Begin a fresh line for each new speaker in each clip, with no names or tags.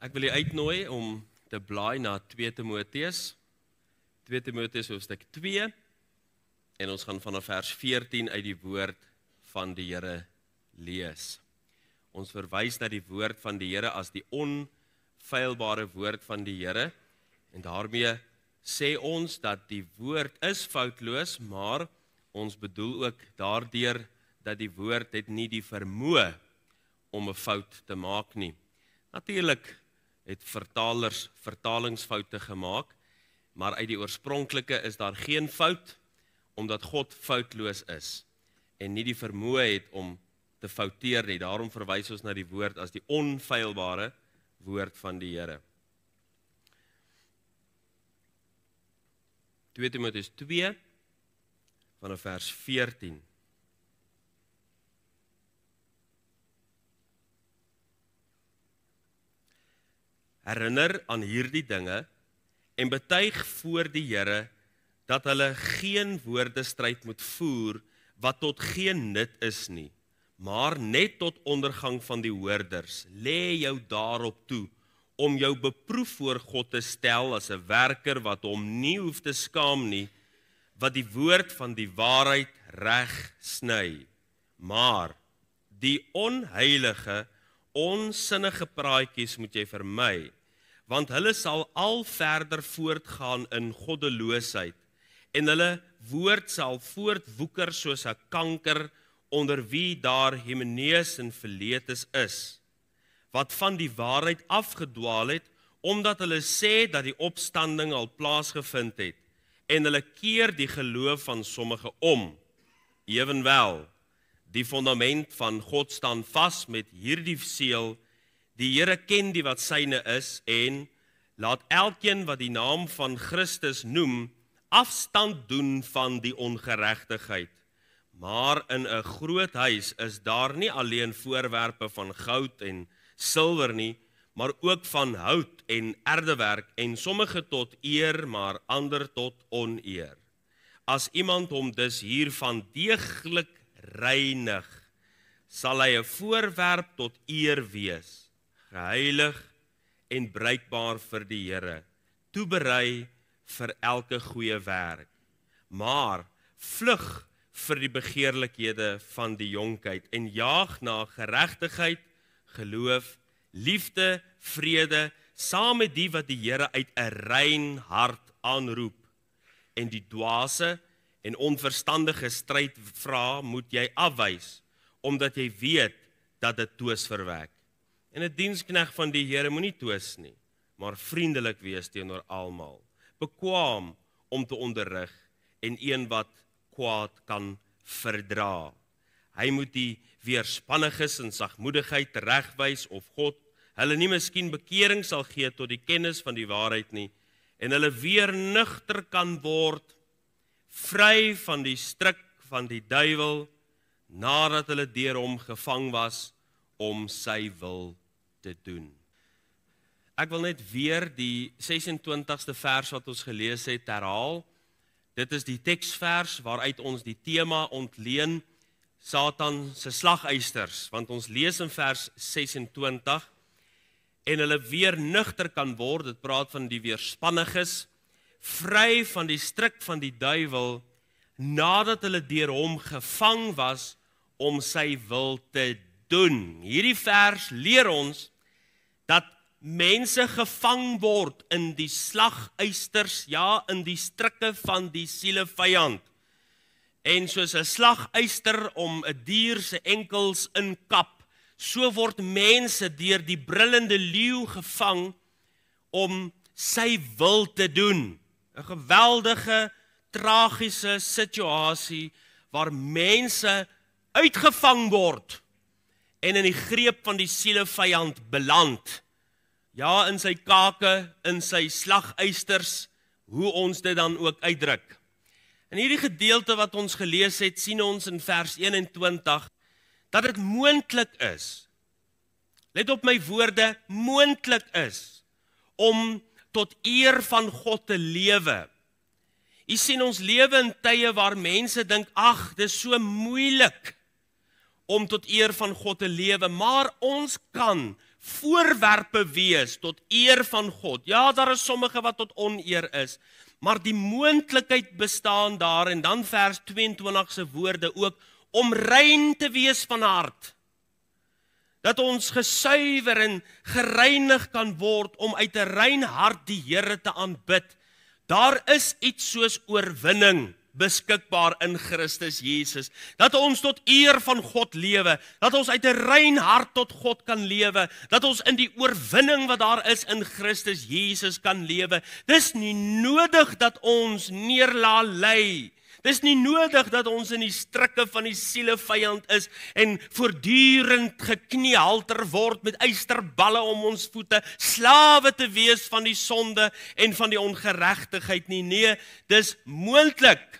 Ek wil u uitnooi om te blaai na 2 Timoteus 2 Timoteus hoofstuk 2 en ons gaan vanaf vers 14 uit die woord van die Here lees. Ons verwys dat die woord van die Here as die onfeilbare woord van die Here en daarmee sê ons dat die woord is foutloos, maar ons bedoel ook daardeur dat die woord het nie die vermoë om 'n fout te maak nie. Natuurlik het vertalers vertalingsfoute gemaak, maar uit die oorspronklike is daar geen fout omdat God foutloos is en nie die vermoë het om te fouteer nie. Daarom verwys ons na die woord as die onfeilbare woord van die Here. 2 Timoteus 2 vanaf vers 14 herinner aan hierdie dinge en betuig voor die Here dat hulle geen woordestryd moet voer wat tot geen nut is nie maar net tot ondergang van die hoorders lê jou daarop toe om jou beproef voor God te stel as 'n werker wat hom nie hoef te skaam nie wat die woord van die waarheid reg sny maar die onheilige onsinne gepraatjies moet jy vermy want hulle sal al verder voortgaan in goddeloosheid en hulle woord sal voortwoeker soos 'n kanker onder wie daar hemeneus en verleetes is wat van die waarheid afgedwaal het omdat hulle sê dat die opstanding al plaasgevind het en hulle keer die geloof van sommige om ewenwel die fondament van God staan vas met hierdie seël Die Here ken die wat syne is en laat elkeen wat die naam van Christus noem afstand doen van die ongeregtigheid. Maar in 'n groot huis is daar nie alleen voorwerpe van goud en silwer nie, maar ook van hout en erdewerk en sommige tot eer, maar ander tot oneer. As iemand hom dus hiervan deeglik reinig, sal hy 'n voorwerp tot eer wees geheilig en bruikbaar vir die Here, toeberei vir elke goeie werk. Maar vlug vir die begeerlikhede van die jonkheid en jaag na geregtigheid, geloof, liefde, vrede, saam met die wat die Here uit 'n rein hart aanroep. En die dwaase en onverstandige stryd vra moet jy afwys omdat jy weet dat dit toos verwek en 'n dienskneg van die Here moenie twis nie, maar vriendelik wees teenoor almal, bekwam om te onderrig en een wat kwaad kan verdra. Hy moet die weerspanniges in sagmoedigheid regwys of God hulle nie miskien bekering sal gee tot die kennis van die waarheid nie en hulle weer nugter kan word vry van die struik van die duiwel nadat hulle deur hom gevang was om sy wil te doen. Ek wil net weer die 26ste vers wat ons gelees het herhaal. Dit is die teksvers waaruit ons die tema ontleen Satan se slagysters, want ons lees in vers 26 en hulle weer nugter kan word. Dit praat van die weerspanniges vry van die stryk van die duiwel nadat hulle deur hom gevang was om sy wil te doen. Hierdie vers leer ons mense gevang word in die slagysters, ja, in die strikke van die siele vyand. En soos 'n slagyster om 'n dier se enkels inkap, so word mense deur die brullende leeu gevang om sy wil te doen. 'n Geweldige tragiese situasie waar mense uitgevang word en in die greep van die siele vyand beland ja in sy kake in sy slagysters hoe ons dit dan ook uitdruk in hierdie gedeelte wat ons gelees het sien ons in vers 21 dat dit moontlik is let op my woorde moontlik is om tot eer van God te lewe u sien ons lewe in tye waar mense dink ag dis so moeilik om tot eer van God te lewe maar ons kan voorwerpe wees tot eer van God. Ja, daar is sommige wat tot oneer is, maar die moontlikheid bestaan daar en dan vers 22 se woorde ook om rein te wees van hart. Dat ons gesuiwer en gereinig kan word om uit 'n rein hart die Here te aanbid. Daar is iets soos oorwinning beskikbaar in Christus Jesus. Dat ons tot eer van God lewe, dat ons uit 'n rein hart tot God kan lewe, dat ons in die oorwinning wat daar is in Christus Jesus kan lewe. Dis nie nodig dat ons neerla lê. Dis nie nodig dat ons in die strikke van die siele vyand is en voortdurend gekniehalter word met ysterballe om ons voete, slawe te wees van die sonde en van die ongeregtigheid nie. Nee, dis moontlik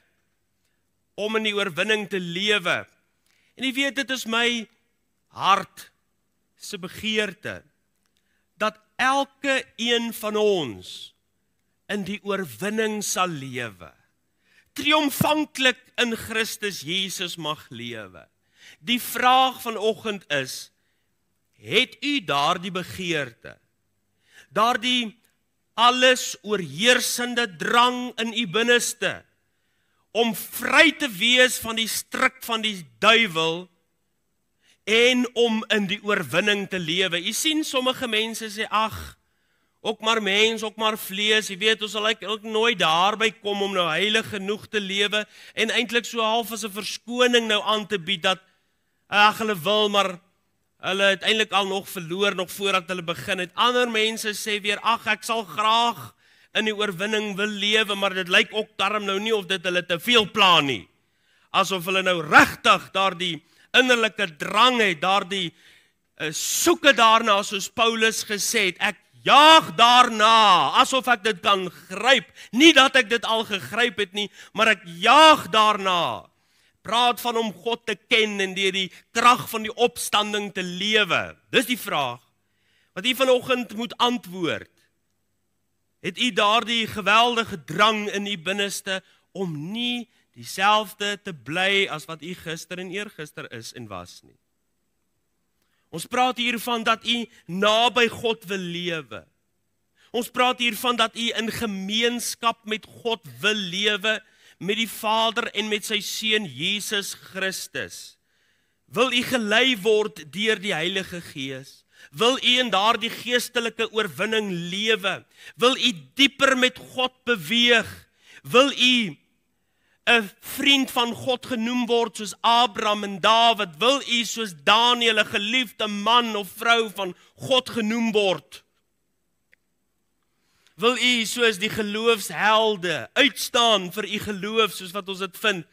om in die oorwinning te lewe. En jy weet dit is my hart se begeerte dat elke een van ons in die oorwinning sal lewe. Triomfantlik in Christus Jesus mag lewe. Die vraag vanoggend is: het u daardie begeerte? Daardie alles oorheersende drang in u binneste? om vry te wees van die stryk van die duiwel en om in die oorwinning te lewe. U sien sommige mense sê ag, ook maar mens, ook maar vlees, jy weet ons sal ook nooit daarby kom om nou heilig genoeg te lewe en eintlik so half as 'n verskoning nou aan te bied dat ag hulle wil maar hulle het eintlik al nog verloor nog voordat hulle begin het. Ander mense sê weer ag, ek sal graag in die oorwinning wil lewe, maar dit lyk ook darm nou nie of dit hulle te veel pla nie. Asof hulle nou regtig daardie innerlike drang het, daardie eh, soeke daarna soos Paulus gesê het, ek jaag daarna asof ek dit kan gryp, nie dat ek dit al gegryp het nie, maar ek jaag daarna. Praat van om God te ken en deur die krag van die opstanding te lewe. Dis die vraag wat u vanoggend moet antwoord het u daardie geweldige drang in u binneste om nie dieselfde te bly as wat u gister en eergister is en was nie. Ons praat hier van dat u naby God wil lewe. Ons praat hier van dat u in gemeenskap met God wil lewe met die Vader en met sy seun Jesus Christus. Wil u gelei word deur die Heilige Gees? Wil u in daardie geestelike oorwinning lewe? Wil u dieper met God beweeg? Wil u 'n vriend van God genoem word soos Abraham en Dawid? Wil u soos Daniël 'n geliefde man of vrou van God genoem word? Wil u soos die geloofshelde uitstaan vir u geloof soos wat ons dit vind?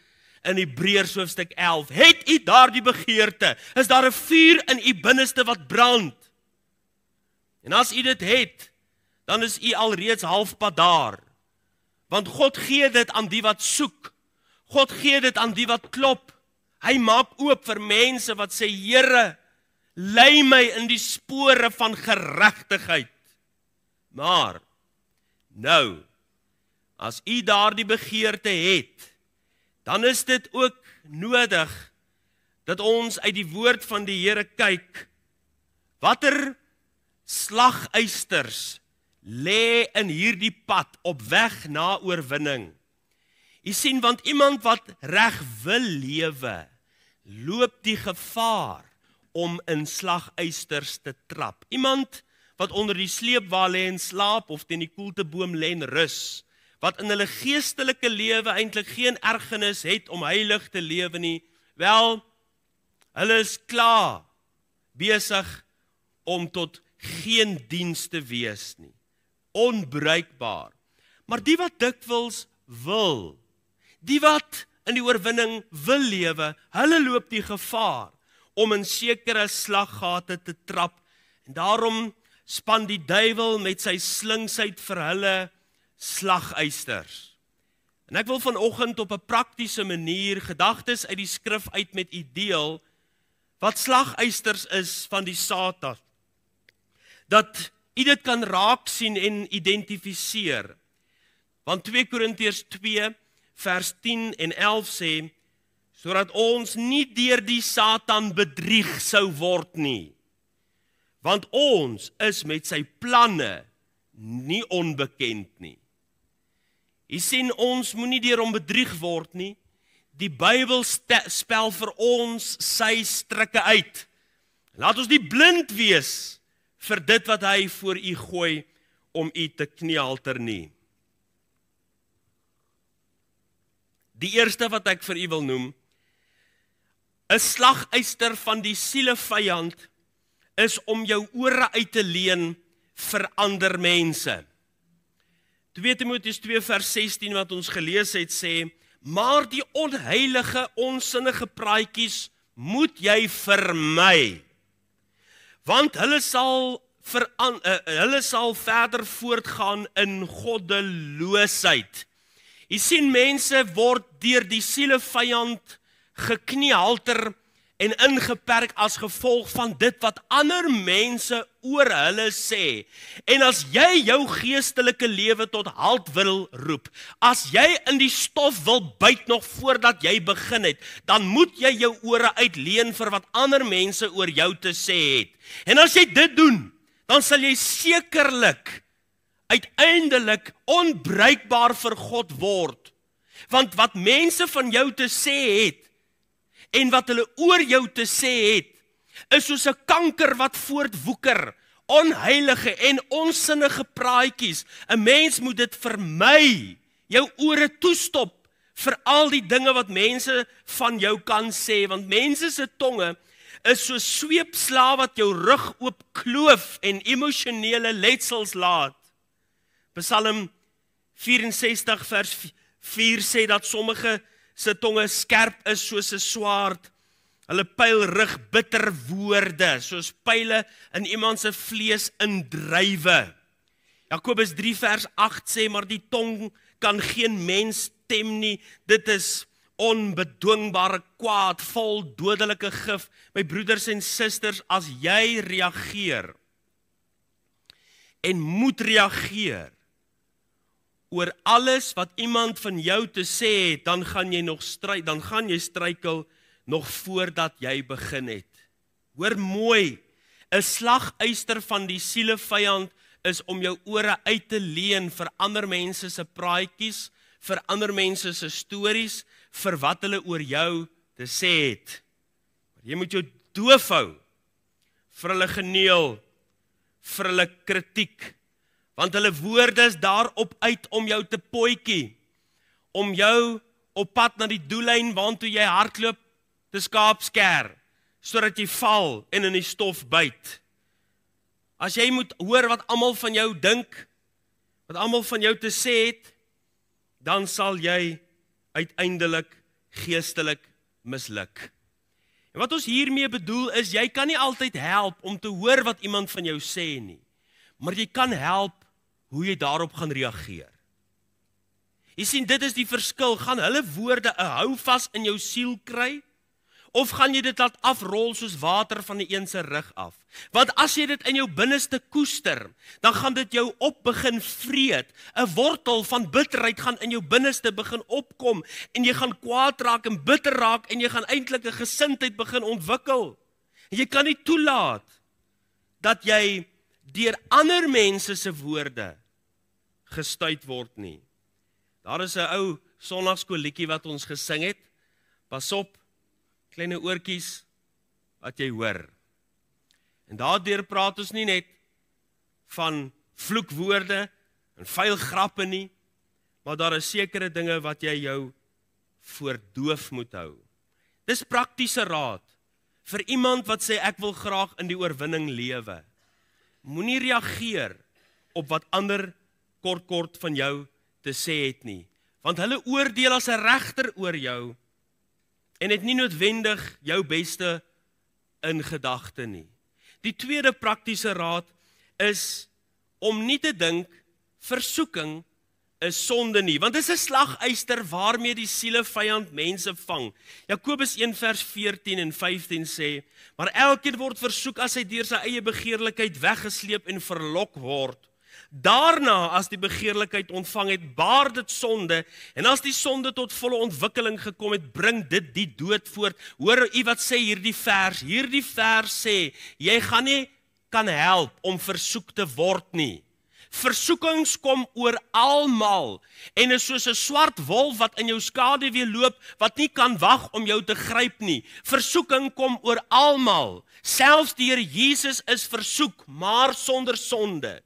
in Hebreërs hoofstuk 11. Het u daardie begeerte? Is daar 'n vuur in u binneste wat brand? En as u dit het, dan is u alreeds halfpad daar. Want God gee dit aan die wat soek. God gee dit aan die wat klop. Hy maak oop vir mense wat sê Here, lei my in die spore van geregtigheid. Maar nou as u daardie begeerte het, dan is dit ook nodig dat ons uit die woord van die Here kyk watter slagysters lê in hierdie pad op weg na oorwinning. U sien want iemand wat reg wil lewe, loop die gevaar om in slagysters te trap. Iemand wat onder die sleepwa lê en slaap of teen die koelteboom lê en rus, wat in hulle geestelike lewe eintlik geen ergernis het om heilig te lewe nie. Wel, hulle is klaar besig om tot geen diens te wees nie. Onbruikbaar. Maar die wat dikwels wil, die wat in die oorwinning wil lewe, hulle loop die gevaar om in sekere slaggate te trap. En daarom span die duiwel met sy slinksheid vir hulle slagysters. En ek wil vanoggend op 'n praktiese manier gedagtes uit die skrif uit met u deel wat slagysters is van die Satan. Dat u dit kan raak sien en identifiseer. Want 2 Korintiërs 2 vers 10 en 11 sê sodat ons nie deur die Satan bedrieg sou word nie. Want ons is met sy planne nie onbekend nie. Hy sien ons moenie deur hom bedrieg word nie. Die Bybel spel vir ons sy strikke uit. Laat ons nie blind wees vir dit wat hy voor u gooi om u te knielter nie. Die eerste wat ek vir u wil noem, 'n slagyster van die siele vyand is om jou ore uit te leen vir ander mense. 2 Timoteus 2 vers 16 wat ons gelees het sê: "Maar die onheilige, onsinnige praatjies moet jy vermy, want hulle sal ver eh, eh, hulle sal verder voortgaan in goddeloosheid." Jy sien mense word deur die siele vyand geknielter en ingeperk as gevolg van dit wat ander mense oor hulle sê. En as jy jou geestelike lewe tot halt wil roep, as jy in die stof wil byt nog voordat jy begin het, dan moet jy jou ore uitleen vir wat ander mense oor jou te sê het. En as jy dit doen, dan sal jy sekerlik uiteindelik onbruikbaar vir God word. Want wat mense van jou te sê het, en wat hulle oor jou te sê het, is soos 'n kanker wat voortwoeker, onheilige en onsinne praatjies. 'n Mens moet dit vermy. Jou ore toestop vir al die dinge wat mense van jou kan sê, want mense se tonge is so sweepslaa wat jou rug oop kloof en emosionele letsels laat. Psalm 64 vers 4 sê dat sommige se tonge skerp is soos 'n swaard. Hulle pyl rig bitter woorde soos pile in iemand se vlees indrywe. Jakobus 3 vers 8 sê maar die tong kan geen mens tem nie. Dit is onbedwingbare kwaad, vol dodelike gif. My broeders en susters, as jy reageer en moet reageer, oor alles wat iemand van jou te sê het, dan gaan jy nog stry, dan gaan jy struikel nog voordat jy begin het. Hoor mooi, 'n slaguister van die siele vyand is om jou ore uit te leen vir ander mense se praatjies, vir ander mense se stories, vir wat hulle oor jou te sê het. Maar jy moet jou doof hou vir hulle geneel, vir hulle kritiek want hulle woorde is daarop uit om jou te potjie om jou op pad na die doellyn waartoe jy hardloop te skaapsker sodat jy val en in die stof byt as jy moet hoor wat almal van jou dink wat almal van jou te sê het dan sal jy uiteindelik geestelik misluk en wat ons hiermee bedoel is jy kan nie altyd help om te hoor wat iemand van jou sê nie maar jy kan help hoe jy daarop gaan reageer. Jy sien dit is die verskil, gaan hulle woorde 'n hou vas in jou siel kry of gaan jy dit laat afrol soos water van die een se rug af? Want as jy dit in jou binneste koester, dan gaan dit jou opbegin vreet. 'n Wortel van bitterheid gaan in jou binneste begin opkom en jy gaan kwaad raak en bitter raak en jy gaan eintlik 'n gesindheid begin ontwikkel. Jy kan nie toelaat dat jy deur ander mense se woorde gestuit word nie. Daar is 'n ou sonnaarskool liedjie wat ons gesing het. Pas op, kleine oortjies wat jy hoor. En daardeur praat ons nie net van vloekwoorde en vuil grappe nie, maar daar is sekere dinge wat jy jou voordoof moet hou. Dis praktiese raad vir iemand wat sê ek wil graag in die oorwinning lewe moenie reageer op wat ander kort kort van jou te sê het nie want hulle oordeel as 'n regter oor jou en het nie noodwendig jou beste in gedagte nie die tweede praktiese raad is om nie te dink versoeking 'n sonde nie, want dit is 'n slaguister waarmee die siele vyand mense vang. Jakobus 1:14 en 15 sê: "Maar elkeen word versoek as hy deur sy eie begeerlikheid weggesleep en verlok word." Daarna as die begeerlikheid ontvang het, baar dit sonde en as die sonde tot volle ontwikkeling gekom het, bring dit die dood voort. Hoor u wat sê hierdie vers? Hierdie vers sê jy gaan nie kan help om versoek te word nie. Versoekings kom oor almal en is soos 'n swart wolf wat in jou skaduwee loop wat nie kan wag om jou te gryp nie. Versoeking kom oor almal. Selfs die Here Jesus is versoek, maar sonder sonde.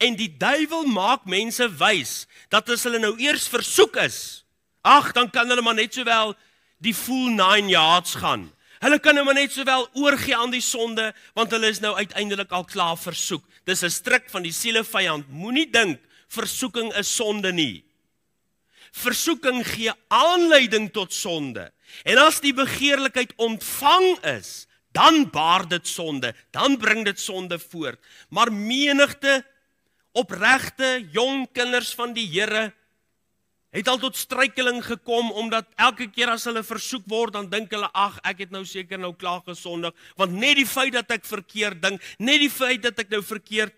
En die duiwel maak mense wys dat as hulle nou eers versoek is, ag, dan kan hulle maar net sowel die full 9 yards gaan. Hulle kan nou maar net sowel oorgie aan die sonde want hulle is nou uiteindelik al klaar versoek. Dis 'n stryk van die siele vyand. Moenie dink versoeking is sonde nie. Versoeking gee aanleiding tot sonde. En as die begeerlikheid ontvang is, dan baar dit sonde, dan bring dit sonde voort. Maar menigte opregte jong kinders van die Here het al tot struikeling gekom omdat elke keer as hulle versoek word dan dink hulle ag ek het nou seker nou klaar gesondig want net die feit dat ek verkeerd dink net die feit dat ek nou verkeerd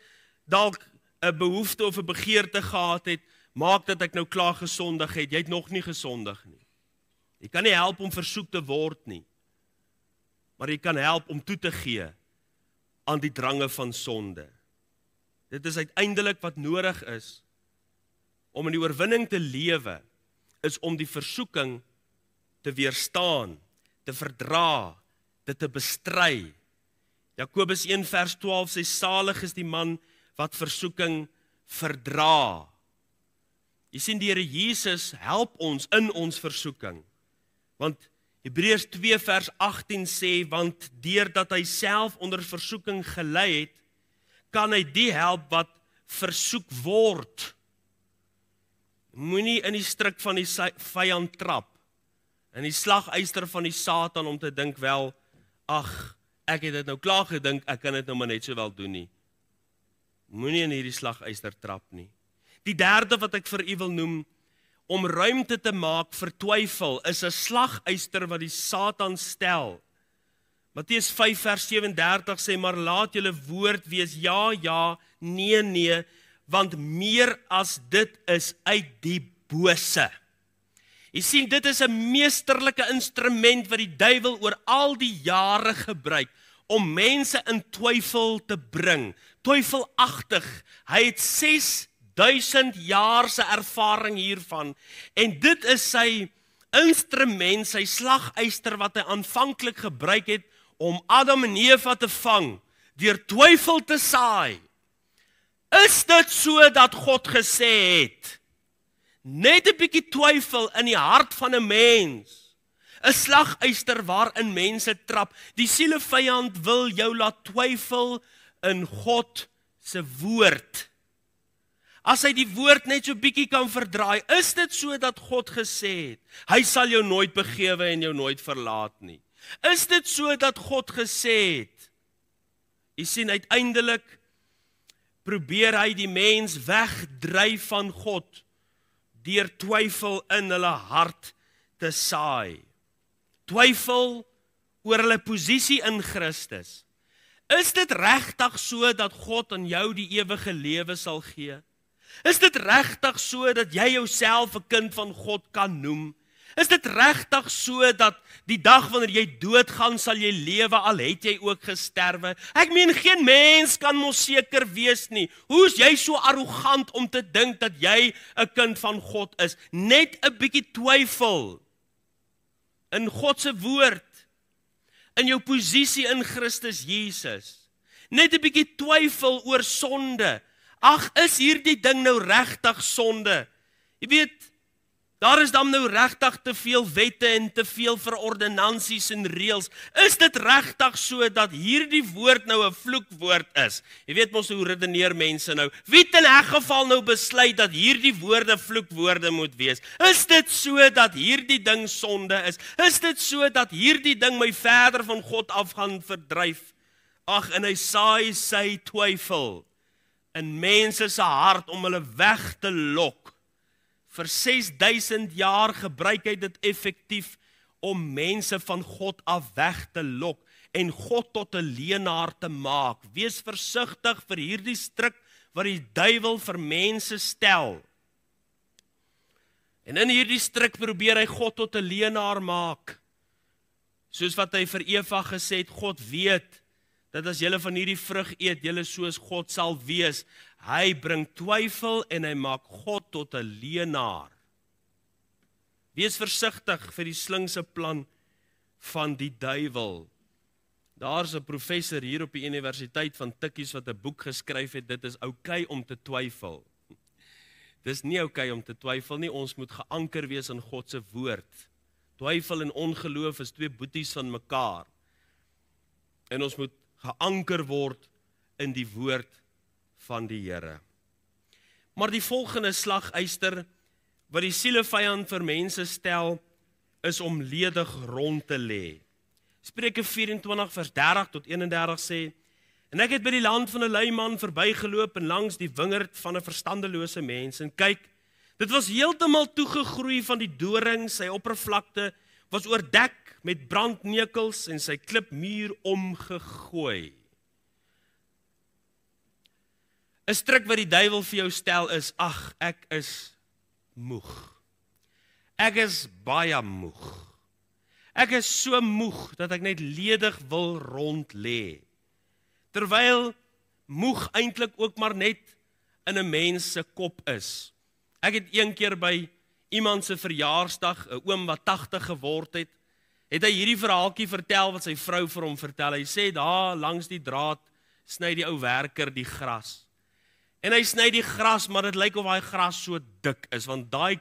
dalk 'n behoefte of 'n begeerte gehad het maak dat ek nou klaar gesondig het jy het nog nie gesondig nie jy kan nie help om versoek te word nie maar jy kan help om toe te gee aan die drange van sonde dit is uiteindelik wat nodig is om in die oorwinning te lewe is om die versoeking te weerstaan, te verdra, dit te bestry. Jakobus 1 vers 12 sê salig is die man wat versoeking verdra. Jy sien die Here Jesus help ons in ons versoeking. Want Hebreërs 2 vers 18 sê want deurdat hy self onder versoeking gelei het, kan hy die help wat versoek word moenie in die struik van die vyand trap in die slaguister van die satan om te dink wel ag ek het dit nou klaar gedink ek kan dit nou maar net sowel doen nie moenie in hierdie slaguister trap nie die derde wat ek vir u wil noem om ruimte te maak vir twyfel is 'n slaguister wat die satan stel Matteus 5 vers 37 sê maar laat julle woord wees ja ja nee nee want meer as dit is uit die bose. Jy sien dit is 'n meesterlike instrument wat die duiwel oor al die jare gebruik om mense in twyfel te bring. Twyfelagtig. Hy het 6000 jaar se ervaring hiervan en dit is sy instrument, sy slagyster wat hy aanvanklik gebruik het om Adam en Eva te vang deur twyfel te saai. Is dit so dat God gesê het? Net 'n bietjie twyfel in die hart van 'n mens. 'n Slagyster waarin mense trap. Die sielevyand wil jou laat twyfel in God se woord. As hy die woord net so bietjie kan verdraai, is dit so dat God gesê het, hy sal jou nooit begewe en jou nooit verlaat nie. Is dit so dat God gesê het? Jy sien uiteindelik probeer hy die mens wegdryf van God deur twyfel in hulle hart te saai. Twyfel oor hulle posisie in Christus. Is dit regtig so dat God aan jou die ewige lewe sal gee? Is dit regtig so dat jy jouself 'n kind van God kan noem? Is dit regtig so dat die dag wanneer jy doodgaan sal jy lewe al het jy ook gesterwe? Ek meen geen mens kan mos seker wees nie. Hoe's jy so arrogant om te dink dat jy 'n kind van God is? Net 'n bietjie twyfel in God se woord in jou posisie in Christus Jesus. Net 'n bietjie twyfel oor sonde. Ag, is hierdie ding nou regtig sonde? Jy weet, Daar is dan nou regtig te veel wette en te veel verordenansies en reëls. Is dit regtig so dat hierdie woord nou 'n vloekwoord is? Jy weet mos hoe redeneer mense nou. Wie het in elk geval nou besluit dat hierdie woorde vloekwoorde moet wees? Is dit so dat hierdie ding sonde is? Is dit so dat hierdie ding my verder van God af gaan verdryf? Ag, en hy saai sy twyfel in mense se hart om hulle weg te lok vir 6000 jaar gebruik hy dit effektief om mense van God af weg te lok en God tot 'n leenaar te maak. Wees versigtig vir hierdie struik wat die duiwel vir mense stel. En in hierdie struik probeer hy God tot 'n leenaar maak. Soos wat hy vir Eva gesê het, God weet dat as jy van hierdie vrug eet, jy soos God sal wees. Hy bring twyfel en hy maak God tot 'n leenaar. Wees versigtig vir die slinkse plan van die duiwel. Daar's 'n professor hier op die universiteit van Tikkies wat 'n boek geskryf het, dit is oukei okay om te twyfel. Dis nie oukei okay om te twyfel nie, ons moet geanker wees in God se woord. Twyfel en ongeloof is twee boeties van mekaar. En ons moet geanker word in die woord van van die Here. Maar die volgende slagyster wat die siele vyand vir mense stel is om ledig rond te lê. Spreuke 24 vers 30 tot 31 sê: En ek het by die land van 'n lui man verbygeloop en langs die wingerd van 'n verstandelose mens en kyk, dit was heeltemal toegegroei van die doring, sy oppervlakte was oordek met brandnekels en sy klipmuur omgegooi. 'n stryk wat die duiwel vir jou stel is: "Ag, ek is moeg. Ek is baie moeg. Ek is so moeg dat ek net ledig wil rond lê." Terwyl moeg eintlik ook maar net in 'n mens se kop is. Ek het een keer by iemand se verjaarsdag, 'n oom wat 80 geword het, het hy hierdie verhaaltjie vertel wat sy vrou vir hom vertel. Hy sê daar langs die draad sny die ou werker die gras. En hy sny die gras, maar dit lyk of daai gras so dik is want daai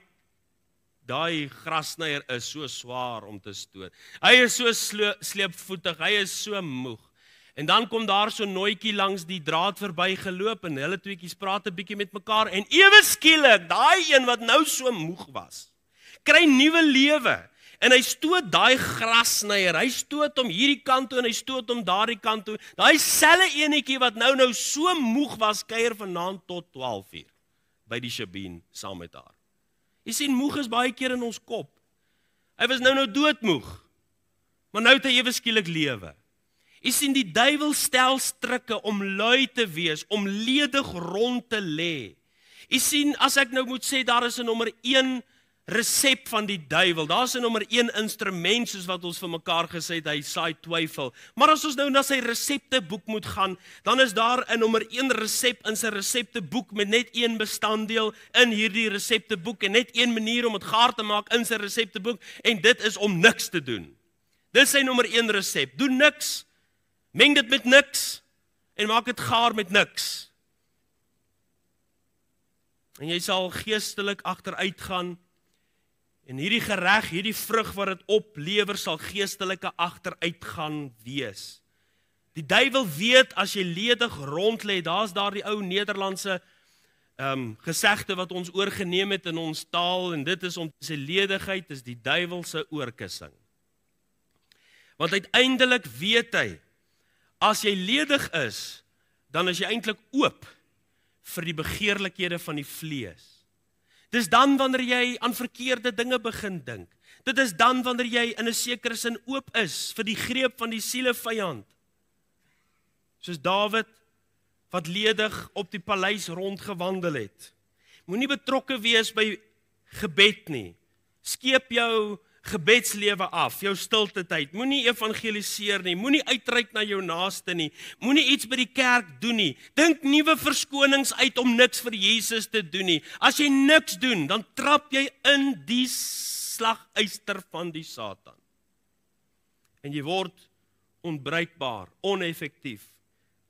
daai grasnyer is so swaar om te stoot. Hy is so sleepvoetig, hy is so moeg. En dan kom daar so 'n nootjie langs die draad verby geloop en hulle tweeetjies praat 'n bietjie met mekaar en ewe skielik, daai een wat nou so moeg was, kry nuwe lewe en hy stoot daai grasnyer. Hy stoot hom hierdie kant toe en hy stoot hom daardie kant toe. Daai selfe enetjie wat nou nou so moeg was kuier vanaand tot 12uur by die Shabeen saam met haar. Jy sien moeg is baie keer in ons kop. Hy was nou nou doodmoeg. Maar nou het hy ewe skielik lewe. Jy sien die duiwel stel strikke om lui te wees, om ledig rond te lê. Jy sien as ek nou moet sê daar is 'n nommer 1 resep van die duiwel. Daar's 'n nommer 1 instrument soos wat ons vir mekaar gesê het, hy saai twyfel. Maar as ons nou na sy resepteboek moet gaan, dan is daar 'n nommer 1 resep in sy resepteboek met net een bestanddeel in hierdie resepteboek en net een manier om dit gaar te maak in sy resepteboek en dit is om niks te doen. Dis sy nommer 1 resep. Doen niks. Meng dit met niks en maak dit gaar met niks. En jy sal geestelik agteruit gaan. En hierdie gereg, hierdie vrug wat dit oplewer sal geestelike agteruitgang wees. Die duiwel weet as jy ledig rond lê, daar's daardie ou Nederlandse ehm um, gesegde wat ons oorgeneem het in ons taal en dit is om se ledigheid is die duiwel se oorkussing. Want uiteindelik weet hy as jy ledig is, dan is jy eintlik oop vir die begeerlikhede van die vlees. Dis dan wanneer jy aan verkeerde dinge begin dink. Dit is dan wanneer jy in 'n sekere sin oop is vir die greep van die siele vyand. Soos Dawid wat ledig op die paleis rondgewandel het. Moenie betrokke wees by gebed nie. Skeep jou gebedslewe af, jou stilte tyd. Moenie evangeliseer nie, moenie uitreik na jou naaste nie, moenie iets by die kerk doen nie. Dink nuwe verskonings uit om niks vir Jesus te doen nie. As jy niks doen, dan trap jy in die slaguyster van die Satan. En jy word onbruikbaar, oneffektief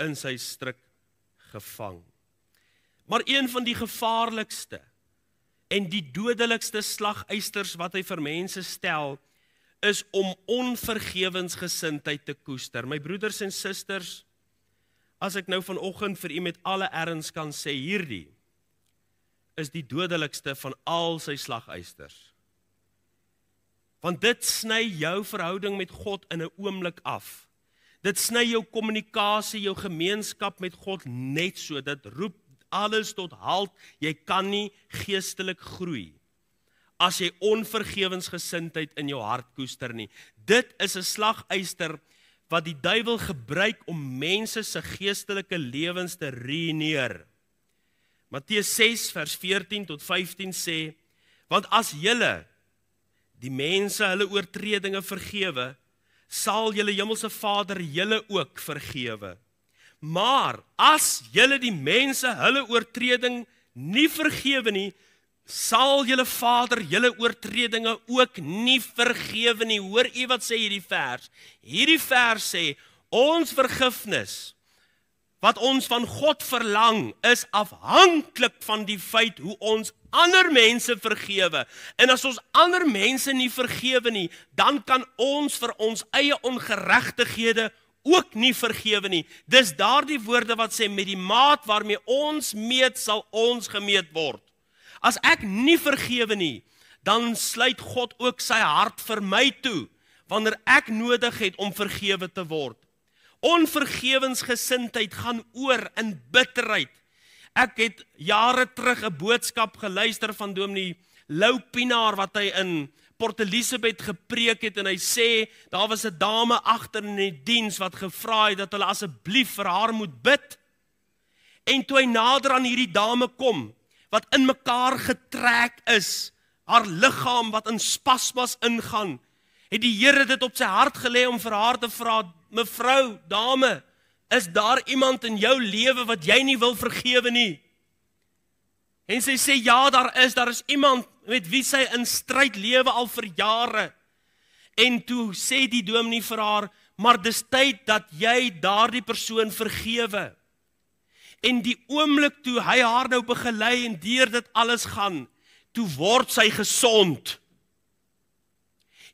in sy struik gevang. Maar een van die gevaarlikste en die dodelikste slagysters wat hy vir mense stel is om onvergewensgesindheid te koester. My broeders en susters, as ek nou vanoggend vir u met alle erns kan sê hierdie is die dodelikste van al sy slagysters. Want dit sny jou verhouding met God in 'n oomblik af. Dit sny jou kommunikasie, jou gemeenskap met God net so dat roep alles tot halt. Jy kan nie geestelik groei as jy onvergewensgesindheid in jou hart koester nie. Dit is 'n slagyster wat die duiwel gebruik om mense se geestelike lewens te ruïneer. Matteus 6 vers 14 tot 15 sê: "Want as julle die mense hulle oortredinge vergewe, sal julle hemelse Vader julle ook vergewe." Maar as julle die mense hulle oortreding nie vergewe nie, sal julle Vader julle oortredinge ook nie vergewe nie. Hoor u wat sê hierdie vers? Hierdie vers sê ons vergifnis wat ons van God verlang is afhanklik van die feit hoe ons ander mense vergewe. En as ons ander mense nie vergewe nie, dan kan ons vir ons eie ongeregtighede ook nie vergewe nie. Dis daardie woorde wat sê met die maat waarmee ons meet sal ons gemeet word. As ek nie vergewe nie, dan sluit God ook sy hart vir my toe wanneer ek nodig het om vergewe te word. Onvergewensgesindheid gaan oor in bitterheid. Ek het jare terug 'n boodskap geluister van Dominee Lou Pinaar wat hy in Port Elizabeth gepreek het en hy sê daar was 'n dame agter in die diens wat gevra het dat hulle asseblief vir haar moet bid. En toe hy nader aan hierdie dame kom wat in mekaar getrek is, haar liggaam wat in spasmas ingaan, het die Here dit op sy hart gelê om vir haar te vra, mevrou, dame, is daar iemand in jou lewe wat jy nie wil vergewe nie? En sy sê ja, daar is, daar is iemand met wie sy in stryd lewe al vir jare. En toe sê die dominee vir haar, maar dis tyd dat jy daardie persoon vergewe. En die oomblik toe hy haar nou begelei en deur dit alles gaan, toe word sy gesond.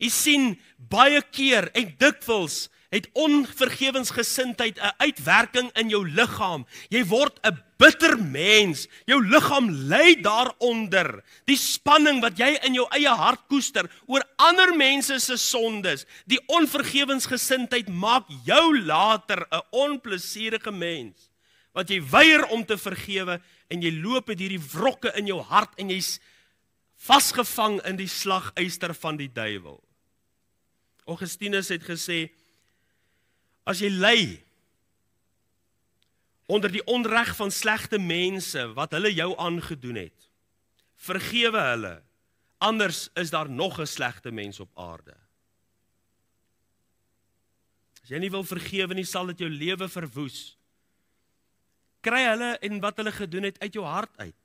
Jy sien baie keer en dikwels het onvergewensgesindheid 'n uitwerking in jou liggaam. Jy word 'n bitter mens. Jou liggaam ly daaronder. Die spanning wat jy in jou eie hart koester oor ander mense se sondes, die onvergewensgesindheid maak jou later 'n onplesierige mens. Want jy weier om te vergewe en jy loop met hierdie wrokke in jou hart en jy's vasgevang in die slaguister van die duiwel. Augustinus het gesê As jy ly onder die onreg van slegte mense wat hulle jou aangedoen het, vergewe hulle. Anders is daar nog 'n slegte mens op aarde. As jy nie wil vergewe nie, sal dit jou lewe verwoes. Kry hulle en wat hulle gedoen het uit jou hart uit.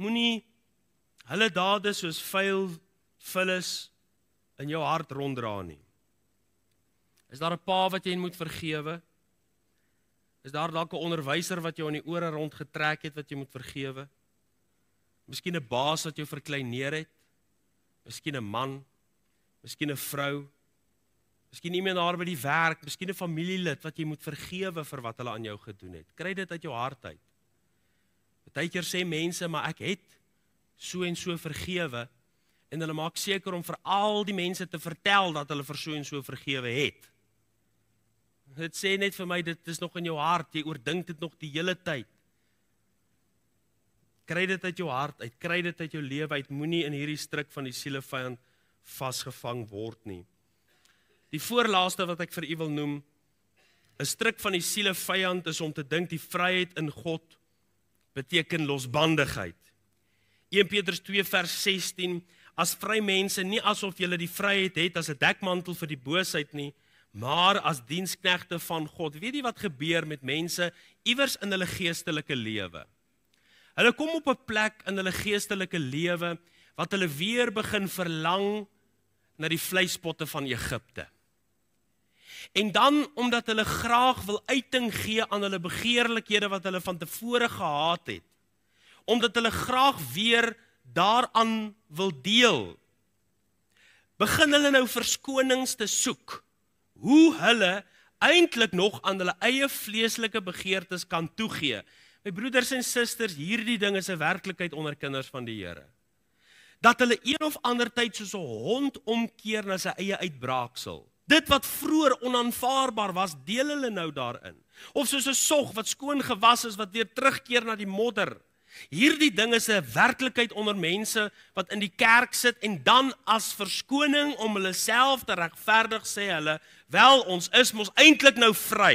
Moenie hulle dade soos vuil vullis in jou hart ronddra nie. Is daar 'n pa wat jy moet vergewe? Is daar dalk 'n onderwyser wat jou aan die ore rond getrek het wat jy moet vergewe? Miskien 'n baas wat jou verkleineer het? Miskien 'n man? Miskien 'n vrou? Miskien iemand daar by die werk, miskien 'n familielid wat jy moet vergewe vir wat hulle aan jou gedoen het. Kry dit uit jou hart uit. Partykeer sê mense, maar ek het so en so vergewe en hulle maak seker om vir al die mense te vertel dat hulle vir so en so vergewe het. Dit sê net vir my dit is nog in jou hart. Jy oordink dit nog die hele tyd. Kry dit uit jou hart uit. Kry dit uit jou lewe uit. Moenie in hierdie struik van die siele vyand vasgevang word nie. Die voorlaaste wat ek vir u wil noem, 'n struik van die siele vyand is om te dink die vryheid in God beteken losbandigheid. 1 Petrus 2 vers 16 As vry mense nie asof jy die vryheid het as 'n dekmantel vir die boosheid nie, maar as diensknegte van God. Weet jy wat gebeur met mense iewers in hulle geestelike lewe? Hulle kom op 'n plek in hulle geestelike lewe wat hulle weer begin verlang na die vleispotte van Egipte. En dan omdat hulle graag wil uiting gee aan hulle begeerlikhede wat hulle van tevore gehaat het, omdat hulle graag weer daaraan wil deel, begin hulle nou verskonings te soek hoe hulle eintlik nog aan hulle eie vleeslike begeertes kan toegee. My broeders en susters, hierdie ding is 'n werklikheid onder kinders van die Here. Dat hulle een of ander tyd soos 'n hond omkeer na sy eie uitbraaksel. Dit wat vroeër onaanvaarbaar was, deel hulle nou daarin. Of soos 'n sog wat skoon gewas is wat weer terugkeer na die modder. Hierdie ding is 'n werklikheid onder mense wat in die kerk sit en dan as verskoning om hulle self te regverdig sê hulle, "Wel, ons is mos eintlik nou vry."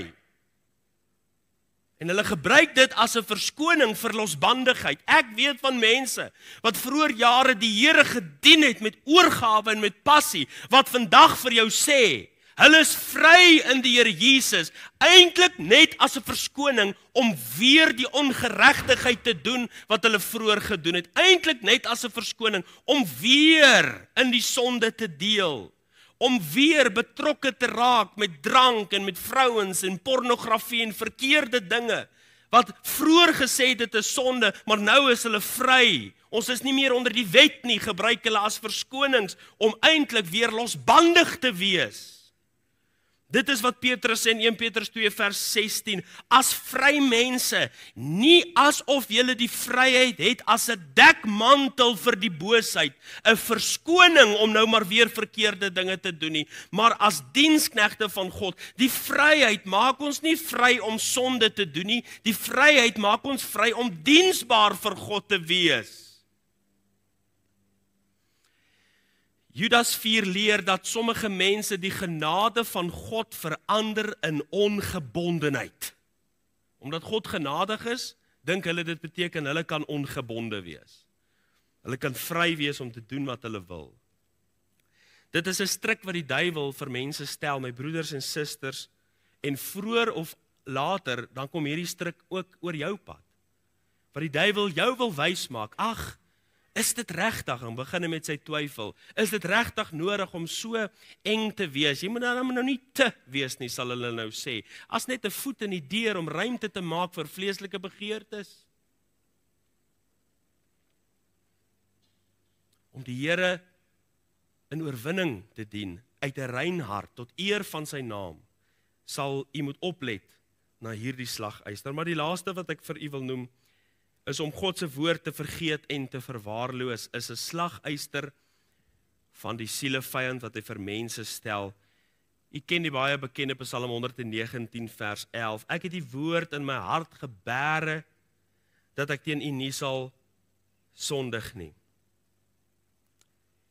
En hulle gebruik dit as 'n verskoning vir losbandigheid. Ek weet van mense wat vroeër jare die Here gedien het met oorgawe en met passie, wat vandag vir jou sê, Hulle is vry in die Here Jesus, eintlik net as 'n verskoning om weer die ongeregtigheid te doen wat hulle vroeër gedoen het. Eintlik net as 'n verskoning om weer in die sonde te deel, om weer betrokke te raak met drank en met vrouens en pornografie en verkeerde dinge wat vroeër gesê het dit is sonde, maar nou is hulle vry. Ons is nie meer onder die wet nie, gebruik hulle as verskonings om eintlik weer losbandig te wees. Dit is wat Petrus sê in 1 Petrus 2 vers 16. As vry mense, nie asof jy die vryheid het as 'n dekmantel vir die boosheid, 'n verskoning om nou maar weer verkeerde dinge te doen nie, maar as diensknegte van God. Die vryheid maak ons nie vry om sonde te doen nie, die vryheid maak ons vry om diensbaar vir God te wees. Judas 4 leer dat sommige mense die genade van God verander in ongebondenheid. Omdat God genadig is, dink hulle dit beteken hulle kan ongebonde wees. Hulle kan vry wees om te doen wat hulle wil. Dit is 'n strik wat die duiwel vir mense stel, my broeders en susters, en vroeër of later dan kom hierdie strik ook oor jou pad. Wat die duiwel jou wil wysmaak, ag, Is dit regtig om beginne met sy twyfel? Is dit regtig nodig om so eng te wees? Jy moet dan nou nie te wees nie, sal hulle nou sê. As net 'n voet in die deur om ruimte te maak vir vleeslike begeertes. Om die Here in oorwinning te dien uit 'n rein hart tot eer van sy naam, sal u moet oplet na hierdie slaguister. Maar die laaste wat ek vir u wil noem, is om God se woord te vergeet en te verwaarloos is 'n slagyster van die siele vyand wat hy vir mense stel. U ken die baie bekende Psalm 119 vers 11. Ek het die woord in my hart gebere dat ek teen u nie sal sondig nie.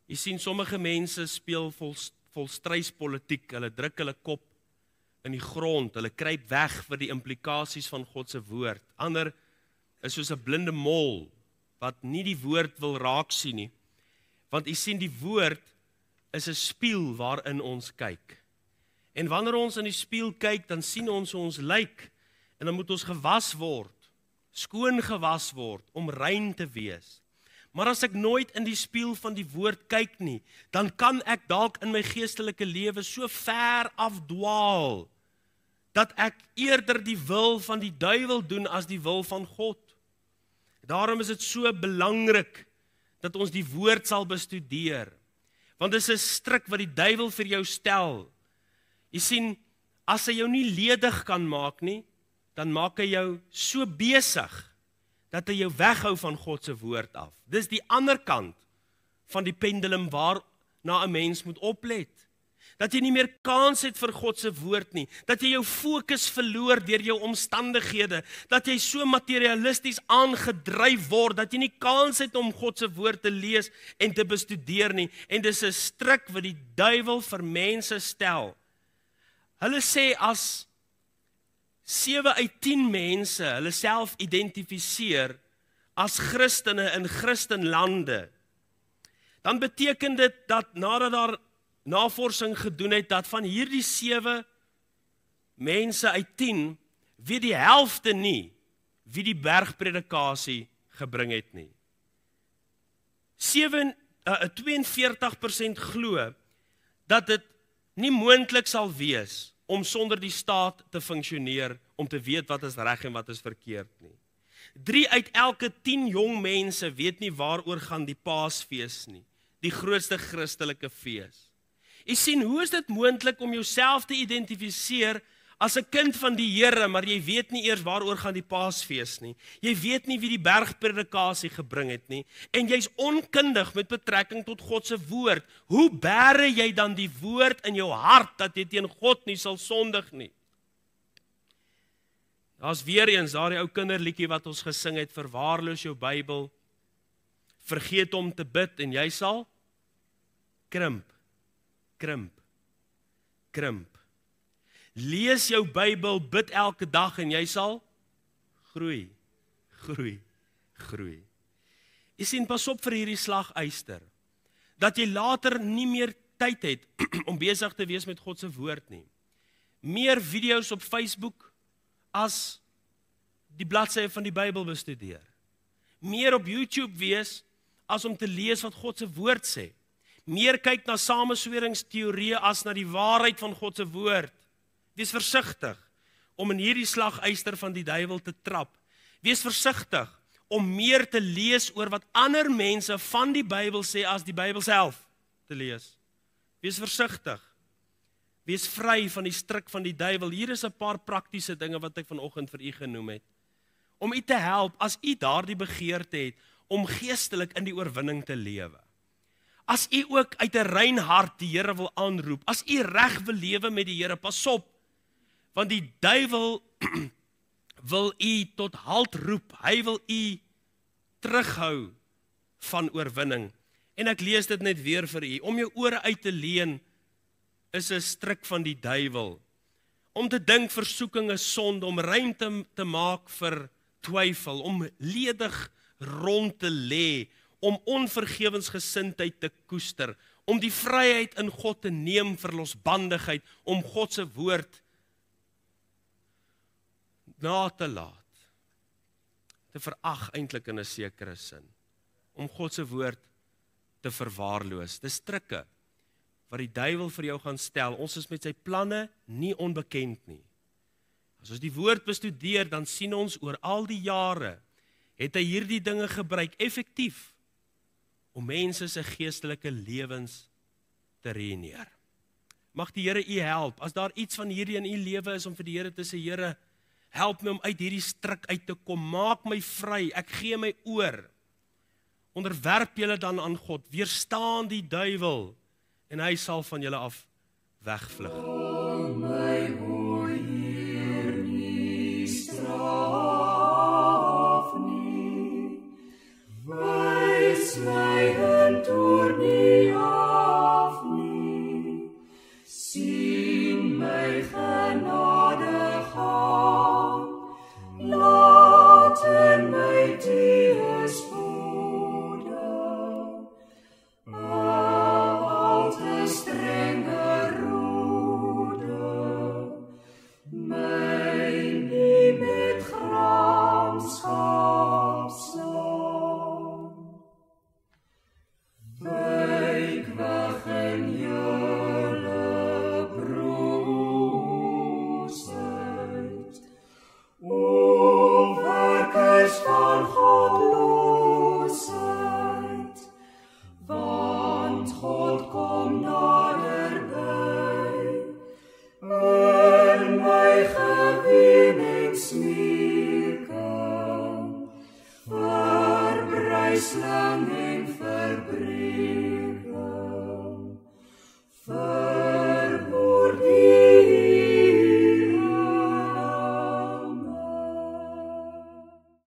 U sien sommige mense speel vol volstryspolitiek. Hulle druk hulle kop in die grond. Hulle kruip weg vir die implikasies van God se woord. Ander is soos 'n blinde mol wat nie die woord wil raak sien nie. Want u sien die woord is 'n spieël waarin ons kyk. En wanneer ons in die spieël kyk, dan sien ons hoe ons lyk en dan moet ons gewas word, skoon gewas word om rein te wees. Maar as ek nooit in die spieël van die woord kyk nie, dan kan ek dalk in my geestelike lewe so ver afdwaal dat ek eerder die wil van die duiwel doen as die wil van God. Daarom is dit so belangrik dat ons die woord sal bestudeer. Want dis 'n stryk wat die duiwel vir jou stel. Jy sien, as hy jou nie ledig kan maak nie, dan maak hy jou so besig dat hy jou weghou van God se woord af. Dis die ander kant van die pendulum waar na 'n mens moet oplet dat jy nie meer kans het vir God se woord nie, dat jy jou fokus verloor deur jou omstandighede, dat jy so materialisties aangedryf word dat jy nie kans het om God se woord te lees en te bestudeer nie. En dis 'n struik wat die duiwel vir mense stel. Hulle sê as 7 uit 10 mense hulle self identifiseer as Christene in Christenlande, dan beteken dit dat nadat daar navorsing gedoen het dat van hierdie 7 mense uit 10 weet die helfte nie wie die bergpredikasie gebring het nie. 7 uh, 42% glo dat dit nie moontlik sal wees om sonder die staat te funksioneer om te weet wat is reg en wat is verkeerd nie. 3 uit elke 10 jong mense weet nie waaroor gaan die Paasfees nie, die grootste Christelike fees. Jy sien, hoe is dit moontlik om jouself te identifiseer as 'n kind van die Here, maar jy weet nie eers waaroor gaan die Paasfees nie. Jy weet nie wie die bergpredikasie gebring het nie en jy's onkundig met betrekking tot God se woord. Hoe bære jy dan die woord in jou hart dat jy teen God nie sal sondig nie? Daar's weer eens daai ou kinderliedjie wat ons gesing het, verwaarloos jou Bybel. Vergeet om te bid en jy sal krimp krimp. Krimp. Lees jou Bybel, bid elke dag en jy sal groei. Groei. Groei. Jy sien pas op vir hierdie slaguister dat jy later nie meer tyd het om besig te wees met God se woord nie. Meer video's op Facebook as die bladsye van die Bybel bestudeer. Meer op YouTube wees as om te lees wat God se woord sê meer kyk na sameswerings-teorieë as na die waarheid van God se woord. Wees versigtig om in hierdie slaguister van die duiwel te trap. Wees versigtig om meer te lees oor wat ander mense van die Bybel sê as die Bybel self te lees. Wees versigtig. Wees vry van die stryk van die duiwel. Hier is 'n paar praktiese dinge wat ek vanoggend vir u genoem het om u te help as u daardie begeerte het om geestelik in die oorwinning te lewe. As u ook uit 'n rein hart die Here wil aanroep, as u reg wil lewe met die Here, pas op. Want die duiwel wil u tot halt roep. Hy wil u terughou van oorwinning. En ek lees dit net weer vir u. Om jou ore uit te leen is 'n struik van die duiwel. Om te dink versoeking is sonde om ruimte te maak vir twyfel, om ledig rond te lê, om onvergewensgesindheid te koester, om die vryheid in God te neem vir losbandigheid, om God se woord na te laat. Te verag eintlik in 'n sekere sin. Om God se woord te verwaarloos. Dis strikke wat die duiwel vir jou gaan stel. Ons is met sy planne nie onbekend nie. As ons die woord bestudeer, dan sien ons oor al die jare het hy hierdie dinge gebruik effektief om mense se geestelike lewens te reëneer. Mag die Here u help as daar iets van hierdie in u lewe is om vir die Here te sê Here, help my om uit hierdie struik uit te kom. Maak my vry. Ek gee my oor. Onderwerp julle dan aan God. Weerstaan die duiwel en hy sal van julle af wegvlug.
Oh. mihi venturni